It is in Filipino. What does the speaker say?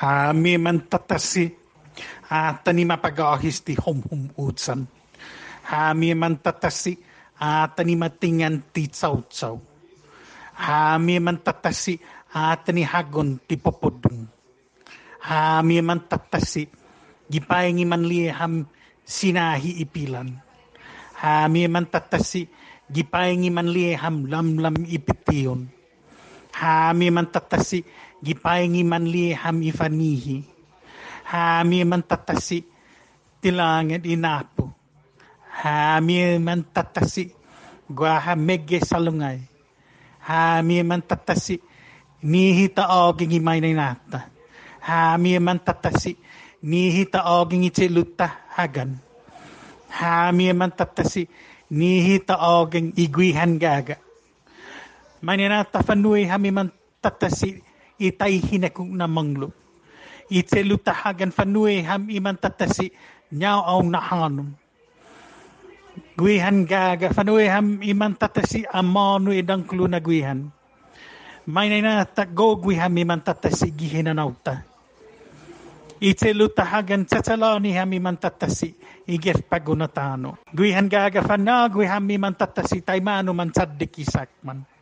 ha ha tatasi hom hom utsan 하미 만따따시 아따니 마파가히스티 홈홈우참 하미 ha 아따니 마팅안 티차우차우 하미 만따따시 아따니 하곤 ha 하미 만따따시 gipaingi manli ham sinahi ipilan ha ah, hami mantatasi gipaingi manli ham lamlam ipitiyon hami man tatasi gipaingi man hami fanihi, hami man tatasi tilangit inapo hami man tatasi gua mege salungay hami man tatasi nihi taogi gimainay nata hami man tatasi nihi taogi ngicelutta hagan hami man tatasi nihi taogeng iguihan gaga manena tafanui hamiman tatasi itay hinakung na manglo. Itselu tahagan fanui ham iman tatasi nyaw na hanganum. Guihan gaga fanui ham iman tatasi amanu idang klu na guihan. Manena tago guiham iman tatasi gihinanauta. Itselu tahagan tatalani ham iman tatasi igef pagunatano. Guihan gaga fana guiham iman tatasi taimano man tsaddikisakman. man